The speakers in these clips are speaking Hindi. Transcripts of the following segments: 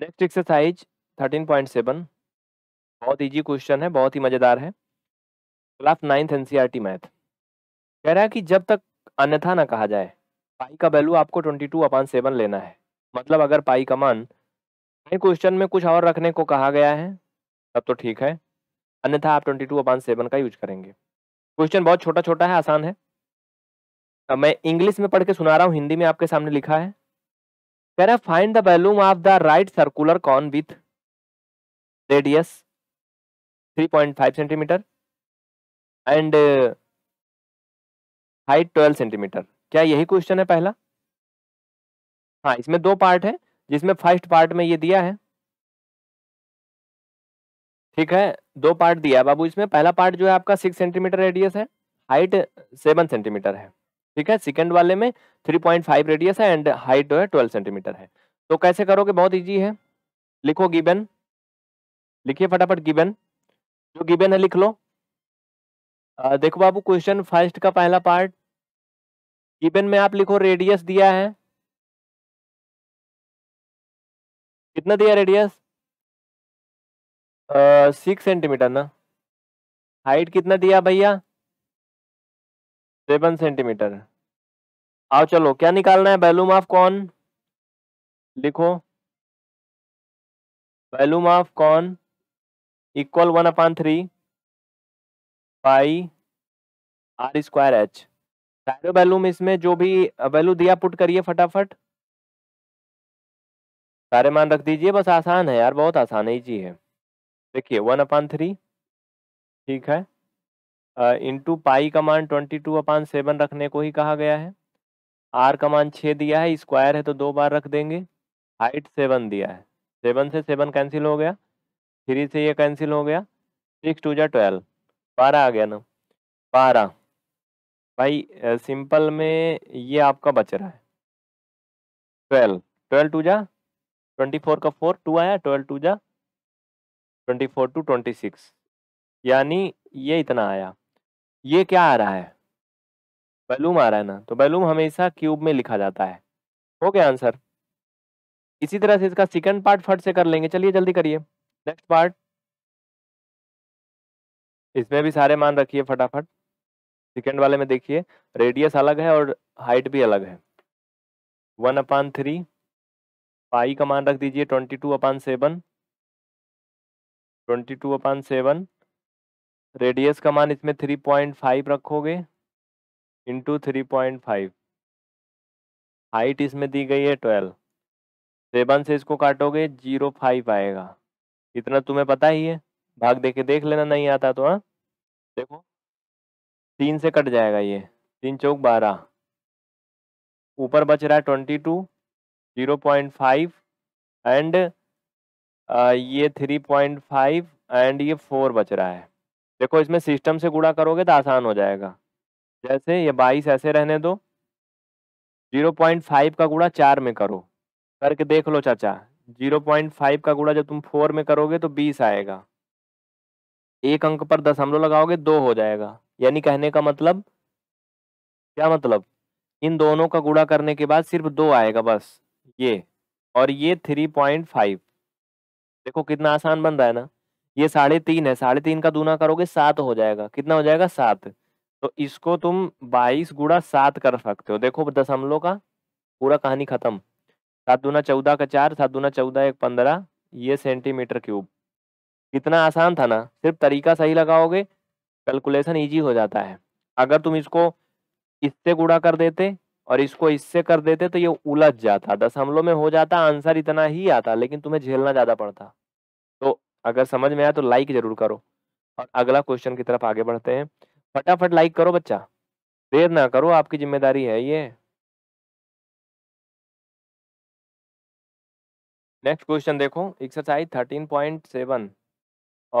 नेक्स्ट एक्सरसाइज 13.7 बहुत इजी क्वेश्चन है बहुत ही मज़ेदार है क्लास नाइन्थ एन मैथ कह रहा है कि जब तक अन्यथा ना कहा जाए पाई का वैल्यू आपको 22 टू अपान सेवन लेना है मतलब अगर पाई का मान क्वेश्चन में कुछ और रखने को कहा गया है तब तो ठीक है अन्यथा आप 22 टू अपान सेवन का यूज करेंगे क्वेश्चन बहुत छोटा छोटा है आसान है मैं इंग्लिश में पढ़ के सुना रहा हूँ हिंदी में आपके सामने लिखा है कह रहा है find the volume of the right circular cone with radius 3.5 centimetre and height 12 centimetre क्या यही क्वेश्चन है पहला हाँ इसमें दो पार्ट है जिसमें फर्स्ट पार्ट में ये दिया है ठीक है दो पार्ट दिया बाबू इसमें पहला पार्ट जो है आपका सिक्स सेंटीमीटर रेडियस है हाइट सेवन सेंटीमीटर है ठीक है सेकंड वाले में 3.5 रेडियस है एंड हाइट जो है 12 सेंटीमीटर है तो कैसे करोगे बहुत इजी है लिखो गिबन लिखिए फटाफट गिबन जो गिबन है लिख लो आ, देखो बाबू क्वेश्चन फर्स्ट का पहला पार्ट गिबन में आप लिखो रेडियस दिया है कितना दिया रेडियस सिक्स सेंटीमीटर ना हाइट कितना दिया भैया सेवन सेंटीमीटर आओ चलो क्या निकालना है वैल्यूम ऑफ कौन लिखो volume of cone equal one upon three pi r square h सारे वैल्यूम इसमें जो भी वैल्यू दिया पुट करिए फटाफट सारे मान रख दीजिए बस आसान है यार बहुत आसान है जी है देखिए वन अपान थ्री ठीक है इंटू पाई का मान ट्वेंटी टू अपान सेवन रखने को ही कहा गया है आर का मान छः दिया है स्क्वायर है तो दो बार रख देंगे हाइट सेवन दिया है सेवन से सेवन कैंसिल हो गया थ्री से ये कैंसिल हो गया सिक्स टू जा ट्वेल्व बारह आ गया ना बारह भाई सिंपल में ये आपका बच रहा है ट्वेल्व ट्वेल्व टू जा ट्वेंटी फोर का फोर टू आया ट्वेल्व टू जा twenty four two twenty six यानी ये इतना आया ये क्या आ रहा है बैलूम आ रहा है ना तो बैलूम हमेशा क्यूब में लिखा जाता है हो गया आंसर इसी तरह से इसका सेकंड पार्ट फट से कर लेंगे चलिए जल्दी करिए नेक्स्ट पार्ट इसमें भी सारे मान रखिए फटाफट सेकंड वाले में देखिए रेडियस अलग है और हाइट भी अलग है वन अपान थ्री पाई का मान रख दीजिए twenty two upon seven twenty two upon seven radius का मान इसमें थ्री पॉइंट फाइव रखोगे into three point five height इसमें दी गई है ट्वेल्व सेवन से इसको काटोगे जीरो फाइव आएगा इतना तुम्हें पता ही है भाग देखे देख लेना नहीं आता तो हाँ देखो तीन से कट जाएगा ये तीन चौक बारह ऊपर बच रहा है twenty two zero point five and ये थ्री पॉइंट फाइव एंड ये फोर बच रहा है देखो इसमें सिस्टम से गुणा करोगे तो आसान हो जाएगा जैसे ये बाईस ऐसे रहने दो जीरो पॉइंट फाइव का गुड़ा चार में करो करके देख लो चाचा जीरो पॉइंट फाइव का गुड़ा जब तुम फोर में करोगे तो बीस आएगा एक अंक पर दशमलव लगाओगे दो हो जाएगा यानी कहने का मतलब क्या मतलब इन दोनों का गुड़ा करने के बाद सिर्फ दो आएगा बस ये और ये थ्री पॉइंट फाइव देखो कितना आसान बन रहा है ना ये साढ़े तीन है साढ़े तीन का दूना करोगे सात हो जाएगा कितना हो जाएगा सात तो इसको तुम बाईस गुड़ा सात कर सकते हो देखो दशमलव का पूरा कहानी खत्म सात दूना चौदह का चार सात दूना चौदह एक पंद्रह ये सेंटीमीटर क्यूब कितना आसान था ना सिर्फ तरीका सही लगाओगे कैलकुलेशन ईजी हो जाता है अगर तुम इसको इससे गुड़ा कर देते और इसको इससे कर देते तो ये उलझ जाता दशमलव में हो जाता आंसर इतना ही आता लेकिन तुम्हें झेलना ज़्यादा पड़ता अगर समझ में आया तो लाइक जरूर करो और अगला क्वेश्चन की तरफ आगे बढ़ते हैं फटाफट लाइक करो बच्चा देर ना करो आपकी जिम्मेदारी है ये नेक्स्ट क्वेश्चन देखो एक्सरसाइज थर्टीन पॉइंट सेवन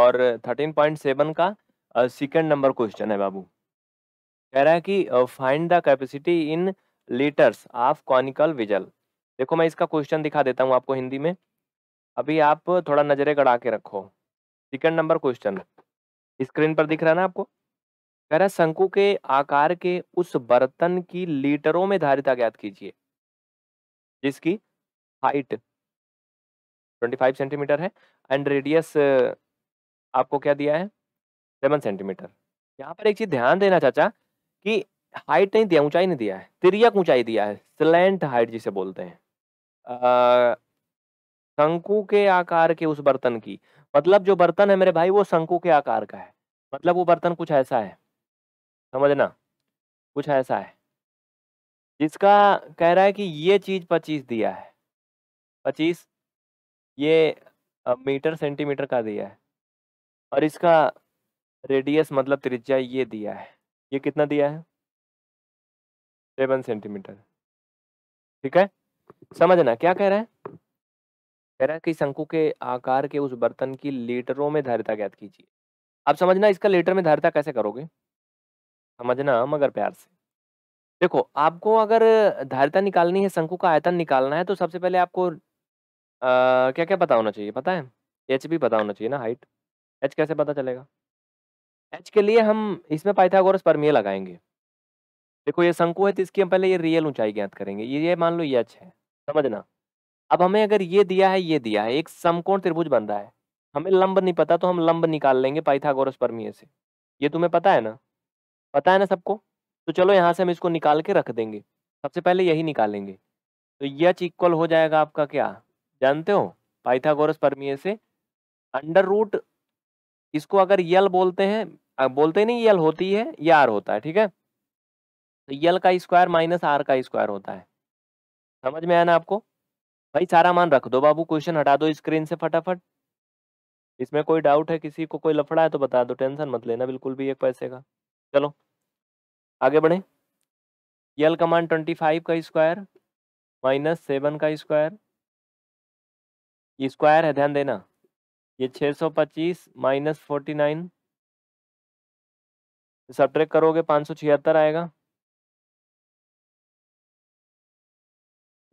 और थर्टीन पॉइंट सेवन का सेकंड नंबर क्वेश्चन है बाबू कह रहा है कि find the capacity in litres of conical vessel देखो मैं इसका क्वेश्चन दिखा देता हूँ आपको हिंदी में अभी आप थोड़ा नजरे कड़ा के रखो सेकंड नंबर क्वेश्चन स्क्रीन पर दिख रहा है ना आपको कह रहा है शंकु के आकार के उस बर्तन की लीटरों में धारिता ज्ञात कीजिए जिसकी हाइट 25 सेंटीमीटर है एंड रेडियस आपको क्या दिया है सेवन सेंटीमीटर यहाँ पर एक चीज ध्यान देना चाचा कि हाइट नहीं दिया ऊंचाई नहीं दिया है तिरियक ऊंचाई दिया है स्लेंट हाइट जिसे बोलते हैं शंकु के आकार के उस बर्तन की मतलब जो बर्तन है मेरे भाई वो शंकु के आकार का है मतलब वो बर्तन कुछ ऐसा है समझना कुछ ऐसा है जिसका कह रहा है कि ये चीज पच्चीस दिया है पच्चीस ये मीटर सेंटीमीटर का दिया है और इसका रेडियस मतलब त्रिज्या ये दिया है ये कितना दिया है सेवन सेंटीमीटर ठीक है समझना क्या कह रहा है कह रहा है कि शंकु के आकार के उस बर्तन की लीटरों में धारिता ज्ञात कीजिए आप समझना इसका लीटर में धारिता कैसे करोगे समझना मगर प्यार से देखो आपको अगर धारिता निकालनी है शंकु का आयतन निकालना है तो सबसे पहले आपको आ, क्या क्या पता होना चाहिए पता है एच भी पता होना चाहिए ना हाइट एच कैसे पता चलेगा एच के लिए हम इसमें पाइथागोरस परमीय लगाएंगे देखो ये शंकु है तो इसकी हम पहले ये रियल ऊंचाई ज्ञात करेंगे ये ये मान लो ये एच है समझना अब हमें अगर ये दिया है ये दिया है एक समकोण त्रिभुज बन रहा है हमें लंब नहीं पता तो हम लंब निकाल लेंगे पाइथागोरस परमीय से ये तुम्हें पता है ना पता है ना सबको तो चलो यहाँ से हम इसको निकाल के रख देंगे सबसे पहले यही निकालेंगे तो यच इक्वल हो जाएगा आपका क्या जानते हो पाइथागोरस परमीय से अंडर रूट इसको अगर यल बोलते हैं बोलते नहीं यल होती है ये आर होता है ठीक है तो यल का स्क्वायर माइनस आर का स्क्वायर होता है समझ में आया ना आपको भाई सारा मान रख दो बाबू क्वेश्चन हटा दो स्क्रीन से फटाफट इसमें कोई डाउट है किसी को कोई लफड़ा है तो बता दो टेंशन मत लेना बिल्कुल भी एक पैसे का चलो आगे बढ़े यल कमान ट्वेंटी फाइव का स्क्वायर माइनस सेवन का स्क्वायर स्क्वायर है ध्यान देना ये छः सौ पच्चीस माइनस फोर्टी नाइन सब्ट्रैक करोगे पाँच सौ छिहत्तर आएगा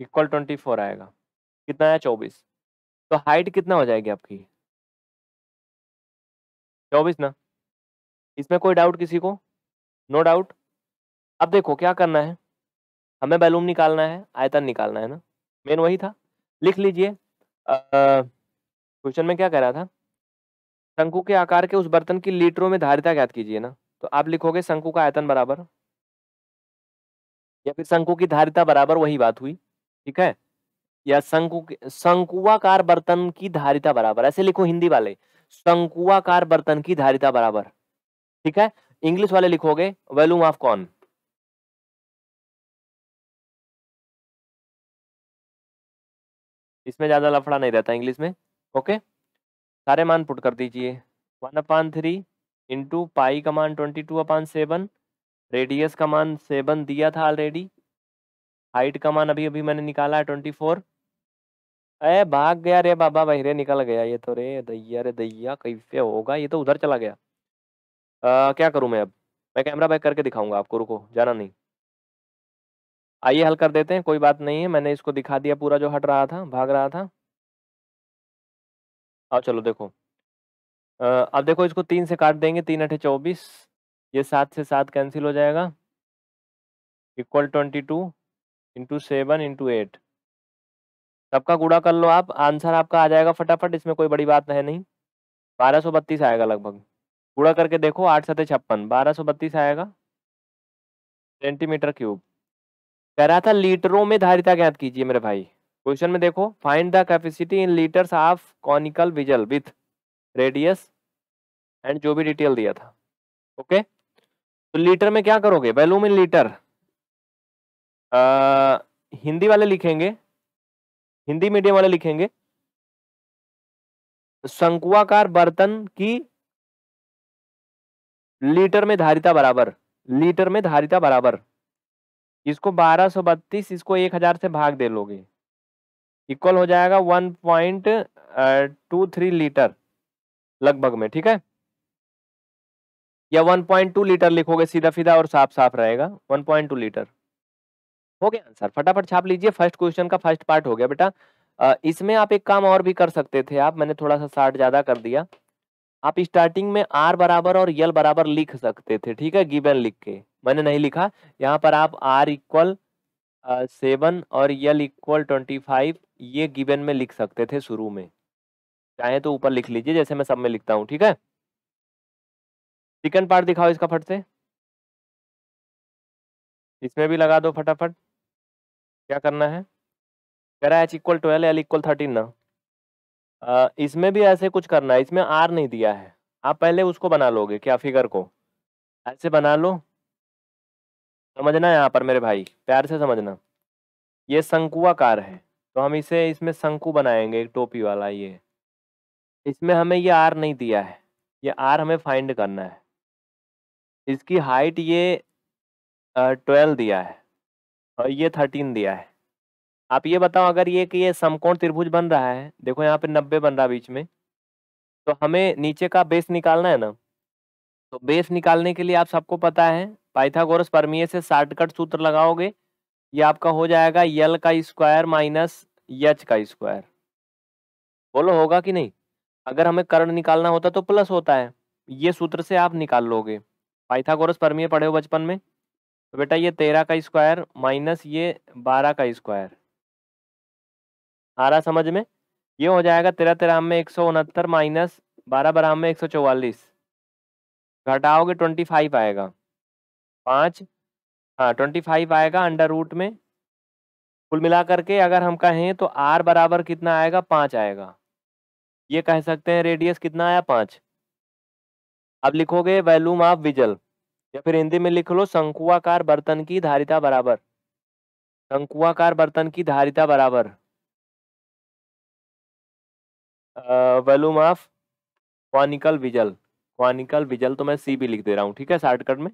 इक्वल ट्वेंटी फोर आएगा कितना है चौबीस तो हाइट कितना हो जाएगी आपकी चौबीस ना इसमें कोई डाउट किसी को नो डाउट अब देखो क्या करना है हमें बैलूम निकालना है आयतन निकालना है ना मेन वही था लिख लीजिए क्वेश्चन में क्या कह रहा था शंकु के आकार के उस बर्तन की लीटरों में धारिता ज्ञात कीजिए ना तो आप लिखोगे शंकु का आयतन बराबर या फिर शंकु की धारिता बराबर वही बात हुई ठीक है या शंकु शंकुआकार बर्तन की धारिता बराबर ऐसे लिखो हिंदी वाले शंकुआकार बर्तन की धारिता बराबर ठीक है इंग्लिश वाले लिखोगे वैल्यूम ऑफ कॉन इसमें ज्यादा लफड़ा नहीं रहता इंग्लिश में ओके सारे मान पुट कर दीजिए one upon three into pi का मान twenty two upon seven radius का मान सेवन दिया था ऑलरेडी हाइट का मान अभी अभी मैंने निकाला है ट्वेंटी फोर अरे भाग गया रे बाबा बहिरे निकल गया ये तो रे दैया रे दैया कैसे होगा ये तो उधर चला गया आ, क्या करूं मैं अब मैं कैमरा बैक करके दिखाऊंगा आपको रुको जाना नहीं आइए हल कर देते हैं कोई बात नहीं है मैंने इसको दिखा दिया पूरा जो हट रहा था भाग रहा था अब चलो देखो अब देखो इसको तीन से काट देंगे तीन अठे चौबीस ये सात से सात कैंसिल हो जाएगा equal twenty two into seven into eight सबका गुड़ा कर लो आप आंसर आपका आ जाएगा फटाफट इसमें कोई बड़ी बात है नहीं बारह सौ बत्तीस आएगा लगभग गुड़ा करके देखो आठ सतह छप्पन बारह सौ बत्तीस आएगा सेंटीमीटर क्यूब कह रहा था लीटरों में धारिता ज्ञात कीजिए मेरे भाई क्वेश्चन में देखो find the capacity in litres of conical vessel with radius and जो भी डिटेल दिया था ओके तो लीटर में क्या करोगे वैल्यूम इन लीटर आ, हिंदी वाले लिखेंगे हिंदी मीडियम वाले लिखेंगे शंकुआकार बर्तन की लीटर में धारिता बराबर लीटर में धारिता बराबर इसको बारह सौ बत्तीस इसको एक हजार से भाग दे लोगे इक्वल हो जाएगा one point two three litre लगभग में ठीक है या वन पॉइंट टू लीटर लिखोगे सीधा सीधा और साफ साफ रहेगा वन पॉइंट टू लीटर हो गया आंसर फटाफट छाप लीजिए फर्स्ट क्वेश्चन का फर्स्ट पार्ट हो गया बेटा इसमें आप एक काम और भी कर सकते थे आप मैंने थोड़ा सा साठ ज्यादा कर दिया आप स्टार्टिंग में आर बराबर और यल बराबर लिख सकते थे ठीक है गिवन लिख के मैंने नहीं लिखा यहाँ पर आप आर इक्वल सेवन और यल इक्वल ट्वेंटी फाइव ये गिवन में लिख सकते थे शुरू में चाहे तो ऊपर लिख लीजिए जैसे मैं सब में लिखता हूँ ठीक है सेकेंड पार्ट दिखाओ इसका फट से इसमें भी लगा दो फटाफट क्या करना है कह रहा है h equal twelve l equal thirteen ना इसमें भी ऐसे कुछ करना है इसमें आर नहीं दिया है आप पहले उसको बना लोगे क्या फिगर को ऐसे बना लो समझना यहाँ पर मेरे भाई प्यार से समझना ये शंकुआकार है तो हम इसे इसमें शंकु बनाएंगे एक टोपी वाला ये इसमें हमें ये आर नहीं दिया है ये आर हमें फाइंड करना है इसकी हाइट ये ट्वेल्व दिया है और ये थर्टीन दिया है आप ये बताओ अगर ये कि ये समकोण त्रिभुज बन रहा है देखो यहाँ पे नब्बे बन रहा बीच में तो हमें नीचे का बेस निकालना है ना तो बेस निकालने के लिए आप सबको पता है पाइथागोरस परमीय से शॉर्टकट सूत्र लगाओगे ये आपका हो जाएगा यल का स्क्वायर माइनस यच का स्क्वायर बोलो होगा कि नहीं अगर हमें करण निकालना होता तो प्लस होता है ये सूत्र से आप निकाल लोगे पाइथागोरस परमीय पढ़े हो बचपन में तो बेटा ये तेरह का स्क्वायर माइनस ये बारह का स्क्वायर आ रहा समझ में ये हो जाएगा तेरह तेरह में एक सौ उनहत्तर माइनस बारह बारह में एक सौ चौवालीस घटाओगे ट्वेंटी फाइव आएगा पाँच हाँ ट्वेंटी फाइव आएगा अंडर रूट में कुल मिला करके अगर हम कहें तो आर बराबर कितना आएगा पाँच आएगा ये कह सकते हैं रेडियस कितना आया पाँच अब लिखोगे वैल्यूम ऑफ विजल या फिर हिंदी में लिख लो शंकुआकार बर्तन की धारिता बराबर शंकुआकार बर्तन की धारिता बराबर volume of conical vessel conical vessel तो मैं सी भी लिख दे रहा हूँ ठीक है शॉर्टकट में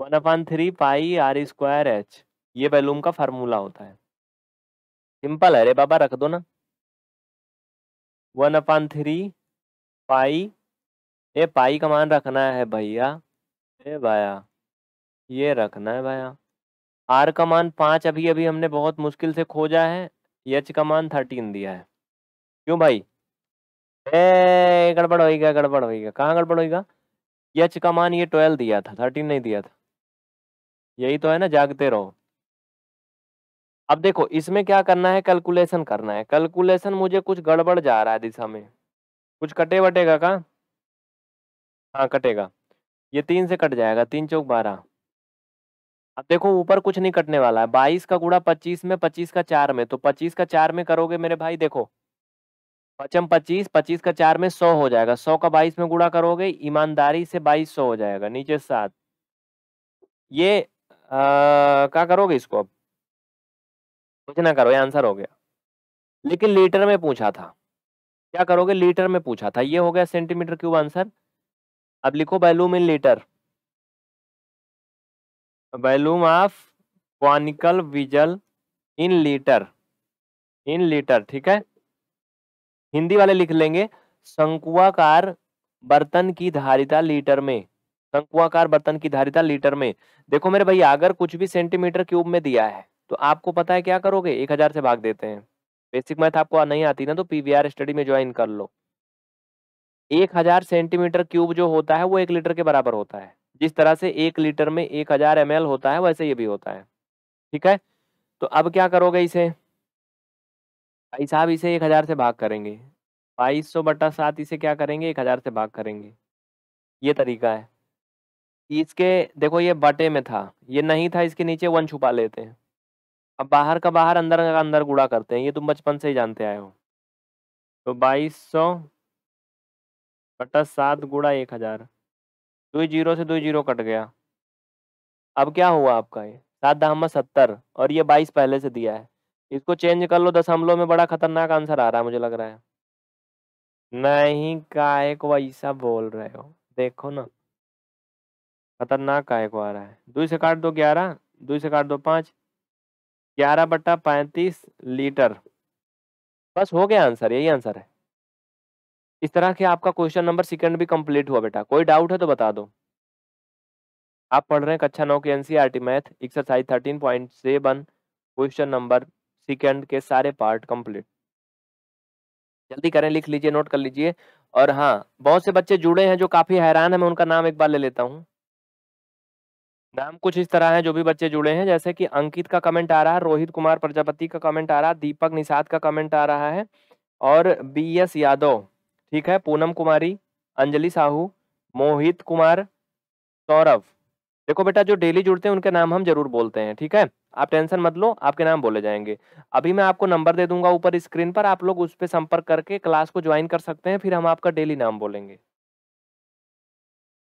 one upon three pi r square h ये वैल्यूम का फार्मूला होता है सिंपल है रे बाबा रख दो ना वन अपन थ्री पाई ए पाई का मान रखना है भैया भाया ये रखना है भाया आर का मान पाँच अभी अभी हमने बहुत मुश्किल से खोजा है यच का मान थर्टीन दिया है क्यों भाई ए गड़बड़ होएगा गड़बड़ होएगा कहाँ गड़बड़ होएगा यच का मान ये ट्वेल्व दिया था थर्टीन नहीं दिया था यही तो है ना जागते रहो अब देखो इसमें क्या करना है कैलकुलेशन करना है कैलकुलेशन मुझे कुछ गड़बड़ जा रहा है दिशा में कुछ कटे वटेगा का हाँ कटेगा ये तीन से कट जाएगा तीन चौक बारह अब देखो ऊपर कुछ नहीं कटने वाला है बाईस का गुड़ा पच्चीस में पच्चीस का चार में तो पच्चीस का चार में करोगे मेरे भाई देखो पचम पच्चीस पच्चीस का चार में सौ हो जाएगा सौ का बाईस में गुड़ा करोगे ईमानदारी से बाईस सौ हो जाएगा नीचे सात ये क्या करोगे इसको अब कुछ ना करो ये आंसर हो गया लेकिन लीटर में पूछा था क्या करोगे लीटर में पूछा था ये हो गया सेंटीमीटर क्यूब आंसर अब लिखो volume in litre volume of conical vessel in litre in litre ठीक है हिंदी वाले लिख लेंगे शंकुआकार बर्तन की धारिता लीटर में शंकुआकार बर्तन की धारिता लीटर में देखो मेरे भैया अगर कुछ भी सेंटीमीटर क्यूब में दिया है तो आपको पता है क्या करोगे एक हजार से भाग देते हैं बेसिक मैथ आपको नहीं आती ना तो पीवीआर स्टडी में ज्वाइन कर लो एक हजार सेंटीमीटर क्यूब जो होता है वो एक लीटर के बराबर होता है जिस तरह से एक लीटर में एक हजार एम होता है वैसे ये भी होता है ठीक है तो अब क्या करोगे इसे भाई साहब इसे एक हजार से भाग करेंगे बाईस सौ बटा सात इसे क्या करेंगे एक हजार से भाग करेंगे ये तरीका है इसके देखो ये बटे में था ये नहीं था इसके नीचे वन छुपा लेते हैं अब बाहर का बाहर अंदर का अंदर गुड़ा करते हैं ये तुम बचपन से ही जानते आए हो तो बाईस सौ बटा सात गुड़ा एक हजार दो जीरो से दो जीरो कट गया अब क्या हुआ आपका ये सात दहमा सत्तर और ये बाईस पहले से दिया है इसको चेंज कर लो दशमलव में बड़ा खतरनाक आंसर आ रहा है मुझे लग रहा है नहीं का को ऐसा बोल रहे हो देखो ना खतरनाक काय को आ रहा है दो से काट दो ग्यारह दो से काट दो पाँच ग्यारह बट्टा पैंतीस लीटर बस हो गया आंसर यही आंसर है इस तरह के आपका क्वेश्चन नंबर सेकंड भी कंप्लीट हुआ बेटा कोई डाउट है तो बता दो आप पढ़ रहे हैं कक्षा नौ के टी math exercise thirteen point seven question number second के सारे पार्ट कंप्लीट जल्दी करें लिख लीजिए नोट कर लीजिए और हाँ बहुत से बच्चे जुड़े हैं जो काफ़ी हैरान है मैं उनका नाम एक बार ले लेता हूँ नाम कुछ इस तरह है जो भी बच्चे जुड़े हैं जैसे कि अंकित का कमेंट आ रहा है रोहित कुमार प्रजापति का कमेंट आ रहा है दीपक निषाद का कमेंट आ रहा है और बी एस यादव ठीक है पूनम कुमारी अंजलि साहू मोहित कुमार सौरभ देखो बेटा जो डेली जुड़ते हैं उनके नाम हम जरूर बोलते हैं ठीक है आप टेंशन मत लो आपके नाम बोले जाएंगे अभी मैं आपको नंबर दे दूंगा ऊपर स्क्रीन पर आप लोग उस पर संपर्क करके क्लास को ज्वाइन कर सकते हैं फिर हम आपका डेली नाम बोलेंगे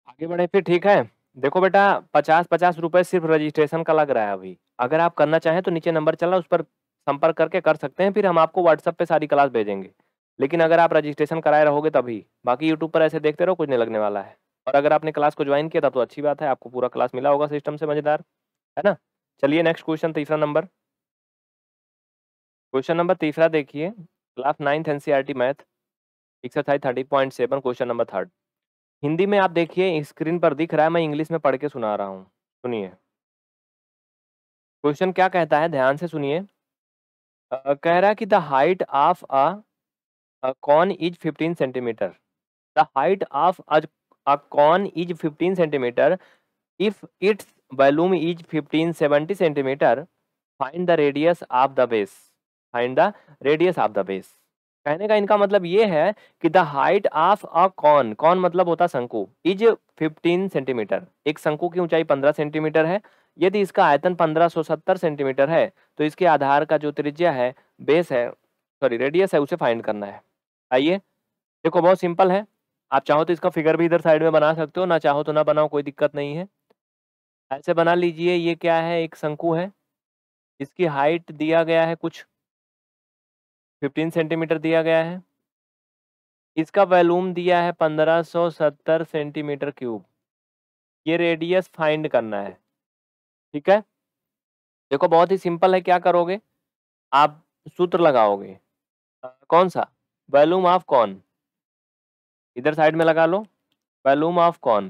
आगे बढ़े फिर ठीक है देखो बेटा पचास पचास रुपए सिर्फ रजिस्ट्रेशन का लग रहा है अभी अगर आप करना चाहें तो नीचे नंबर चला उस पर संपर्क करके कर सकते हैं फिर हम आपको व्हाट्सएप पे सारी क्लास भेजेंगे लेकिन अगर आप रजिस्ट्रेशन कराए रहोगे तभी बाकी यूट्यूब पर ऐसे देखते रहो कुछ नहीं लगने वाला है और अगर आपने क्लास को ज्वाइन किया था तो अच्छी बात है आपको पूरा क्लास मिला होगा सिस्टम से मज़ेदार है ना चलिए नेक्स्ट क्वेश्चन तीसरा नंबर क्वेश्चन नंबर तीसरा देखिए class ninth N C math exercise thirty point seven question number third Hindi में आप देखिए स्क्रीन पर दिख रहा है मैं इंग्लिश में पढ़ के सुना रहा हूँ सुनिए क्वेश्चन क्या कहता है ध्यान से सुनिए कह रहा है कि the height of a cone is 15 centimetre the height of a cone is 15 centimetre if its volume is 1570 centimetre find the radius of the base find the radius of the base कहने का इनका मतलब ये है कि the height of a cone cone मतलब होता शंकु इज 15 सेंटीमीटर एक शंकु की ऊंचाई 15 सेंटीमीटर है यदि इसका आयतन 1570 सेंटीमीटर है तो इसके आधार का जो त्रिज्या है बेस है सॉरी रेडियस है उसे फाइंड करना है आइए देखो बहुत सिंपल है आप चाहो तो इसका फिगर भी इधर साइड में बना सकते हो ना चाहो तो ना बनाओ कोई दिक्कत नहीं है ऐसे बना लीजिए ये क्या है एक शंकु है इसकी हाइट दिया गया है कुछ 15 सेंटीमीटर दिया गया है इसका वैलूम दिया है 1570 सेंटीमीटर क्यूब ये रेडियस फाइंड करना है ठीक है देखो बहुत ही सिंपल है क्या करोगे आप सूत्र लगाओगे कौन सा वैल्यूम ऑफ कौन इधर साइड में लगा लो volume of cone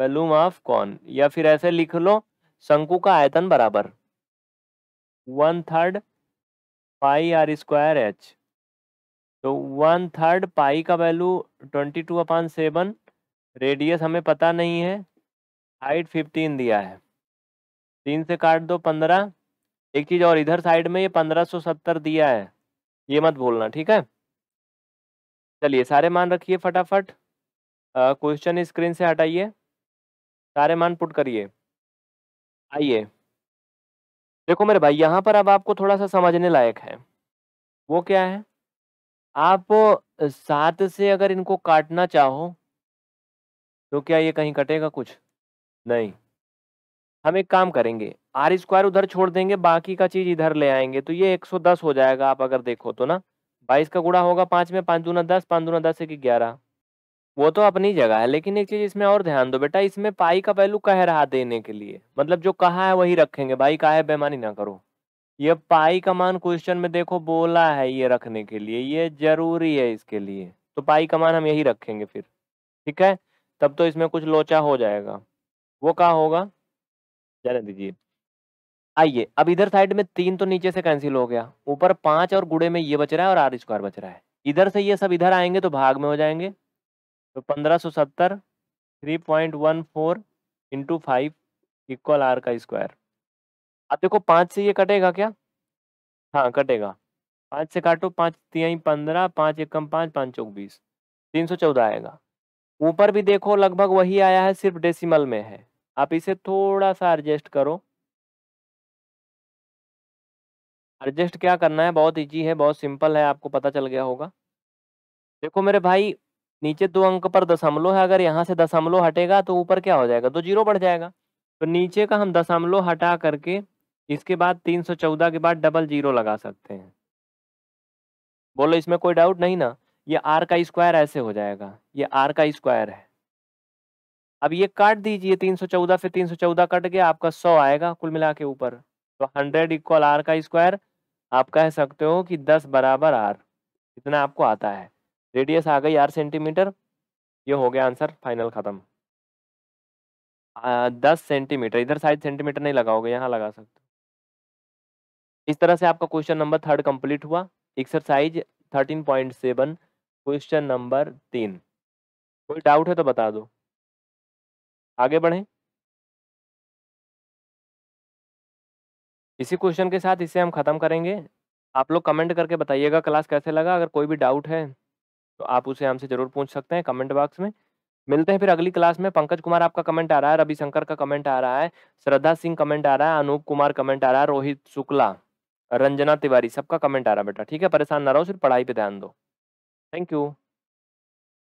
volume of cone या फिर ऐसे लिख लो शंकु का आयतन बराबर one third pi r square h तो वन थर्ड पाई का value twenty two upon seven radius हमें पता नहीं है हाइट फिफ्टीन दिया है तीन से काट दो पंद्रह एक चीज़ और इधर साइड में ये पंद्रह सौ सत्तर दिया है ये मत बोलना ठीक है चलिए सारे मान रखिए फटाफट क्वेश्चन स्क्रीन से हटाइए सारे मान पुट करिए आइए देखो मेरे भाई यहाँ पर अब आपको थोड़ा सा समझने लायक है वो क्या है आप सात से अगर इनको काटना चाहो तो क्या ये कहीं कटेगा कुछ नहीं हम एक काम करेंगे आर स्क्वायर उधर छोड़ देंगे बाकी का चीज इधर ले आएंगे तो ये 110 हो जाएगा आप अगर देखो तो ना बाईस का गुड़ा होगा पाँच में पाँच दूना दस पाँच दूना दस एक ग्यारह वो तो अपनी जगह है लेकिन एक चीज इसमें और ध्यान दो बेटा इसमें पाई का पहलू कह रहा देने के लिए मतलब जो कहा है वही रखेंगे भाई कहा है बेमानी ना करो ये पाई का मान क्वेश्चन में देखो बोला है ये रखने के लिए ये जरूरी है इसके लिए तो पाई का मान हम यही रखेंगे फिर ठीक है तब तो इसमें कुछ लोचा हो जाएगा वो कहा होगा जाने दीजिए आइए अब इधर साइड में तीन तो नीचे से कैंसिल हो गया ऊपर पांच और गुड़े में ये बच रहा है और आर स्क्वायर बच रहा है इधर से ये सब इधर आएंगे तो भाग में हो जाएंगे तो पंद्रह सौ सत्तर three point one four into five equal r का स्क्वायर अब देखो पाँच से ये कटेगा क्या हाँ कटेगा पाँच से काटो पाँच तिहाई पंद्रह पाँच एक कम पाँच पाँच चौक बीस तीन सौ चौदह आएगा ऊपर भी देखो लगभग वही आया है सिर्फ डेसिमल में है आप इसे थोड़ा सा एडजस्ट करो एडजस्ट क्या करना है बहुत ईजी है बहुत सिंपल है आपको पता चल गया होगा देखो मेरे भाई नीचे दो अंक पर दशमलव है अगर यहाँ से दशमलव हटेगा तो ऊपर क्या हो जाएगा दो तो जीरो बढ़ जाएगा तो नीचे का हम दशमलव हटा करके इसके बाद 314 के बाद डबल जीरो लगा सकते हैं बोलो इसमें कोई डाउट नहीं ना ये आर का स्क्वायर ऐसे हो जाएगा ये आर का स्क्वायर है अब ये काट दीजिए 314 फिर 314 कट गया आपका 100 आएगा कुल मिला के ऊपर तो 100 इक्वल आर का स्क्वायर आप कह सकते हो कि दस बराबर आर इतना आपको आता है रेडियस आ गई आर सेंटीमीटर ये हो गया आंसर फाइनल ख़त्म दस सेंटीमीटर इधर साइड सेंटीमीटर नहीं लगाओगे यहाँ लगा सकते हो इस तरह से आपका क्वेश्चन नंबर थर्ड कंप्लीट हुआ exercise thirteen point seven question number तीन कोई डाउट है तो बता दो आगे बढ़ें इसी क्वेश्चन के साथ इसे हम ख़त्म करेंगे आप लोग कमेंट करके बताइएगा क्लास कैसे लगा अगर कोई भी डाउट है तो आप उसे हमसे ज़रूर पूछ सकते हैं कमेंट बॉक्स में मिलते हैं फिर अगली क्लास में पंकज कुमार आपका कमेंट आ रहा है रविशंकर का कमेंट आ रहा है श्रद्धा सिंह कमेंट आ रहा है अनूप कुमार कमेंट आ रहा है रोहित शुक्ला रंजना तिवारी सबका कमेंट आ रहा है बेटा ठीक है परेशान ना रहो सिर्फ पढ़ाई पर ध्यान दो थैंक यू